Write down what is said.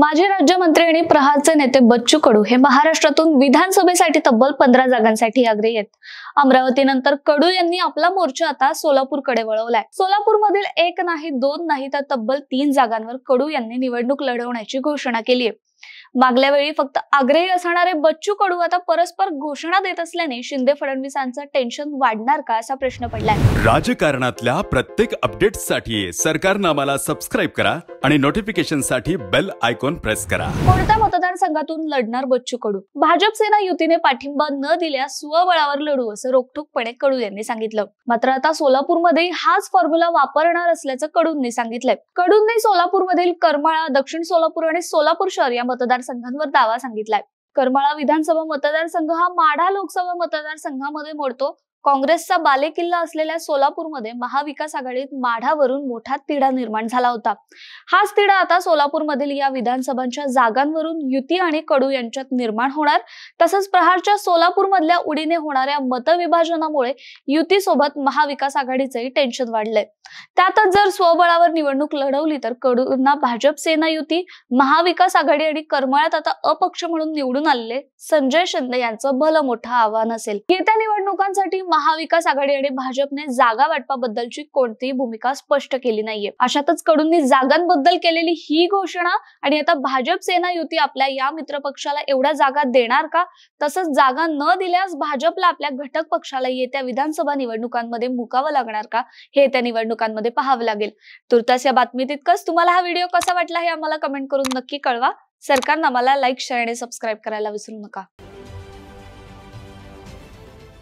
माजी राज्यमंत्री आणि प्रहारचे नेते बच्चू कडू हे महाराष्ट्रातून विधानसभेसाठी तब्बल पंधरा जागांसाठी आग्रही आहेत अमरावतीनंतर कडू यांनी आपला मोर्चा आता सोलापूरकडे वळवलाय सोलापूरमधील एक नाही दोन नाही तर तब्बल तीन जागांवर कडू यांनी निवडणूक लढवण्याची घोषणा केली आहे मागल्या वेळी फक्त आग्रही असणारे बच्चू कडू आता परस्पर घोषणा देत असल्याने शिंदे फडणवीसांचं टेन्शन वाढणार का असा प्रश्न पडलाय राजकारणातल्या प्रत्येक अपडेटसाठी सरकारनामाला सबस्क्राईब करा आणि साठी बेल आयकॉन प्रेस करा कोणत्या मतदारसंघातून लढणार बच्चू कडू भाजप सेना युतीने पाठिंबा न दिल्यास स्वबळावर लढू असं रोखठोकपणे कडू यांनी सांगितलं मात्र आता सोलापूरमध्ये हाच फॉर्म्युला वापरणार असल्याचं कडूंनी सांगितलंय कडूंनी सोलापूरमधील करमाळा दक्षिण सोलापूर आणि सोलापूर शहर या मतदार मतदारसंघांवर दावा सांगितलाय करमाळा विधानसभा मतदारसंघ हा माढा लोकसभा मतदारसंघामध्ये मोडतो काँग्रेसचा बालेकिल्ला असलेल्या सोलापूरमध्ये महाविकास आघाडीत माढावरून मोठा तिढा निर्माण झाला होता हाच तिढा आता मधील या विधानसभांच्या जागांवरून युती आणि कडू यांच्यात निर्माण होणार तसंच प्रहारच्या सोलापूरमधल्या उडीने होणाऱ्या मतविभाजनामुळे सोबत महाविकास आघाडीचंही टेन्शन वाढलंय त्यातच जर स्वबळावर निवडणूक लढवली तर कडूंना भाजप सेना युती महाविकास आघाडी आणि करमळ्यात आता अपक्ष म्हणून निवडून आलेले संजय शिंदे यांचं भलं मोठं आव्हान असेल येत्या निवडणुकांसाठी महाविकास आघाडी आणि भाजपने जागा वाटपाबद्दलची कोणतीही भूमिका स्पष्ट केली नाहीये अशातच कडूंनी जागांबद्दल केलेली ही घोषणा आणि आता भाजप सेना युती आपल्या या मित्रपक्षाला एवढ्या जागा देणार का तसंच जागा न दिल्यास भाजपला आपल्या घटक पक्षाला येत्या विधानसभा निवडणुकांमध्ये मुकावं लागणार का हे त्या निवडणुकांमध्ये पाहावं लागेल तुर्तास या बातमीत इतकंच तुम्हाला हा व्हिडिओ कसा वाटला हे आम्हाला कमेंट करून नक्की कळवा सरकारनं आम्हाला लाईक शेअर आणि सबस्क्राईब करायला विसरू नका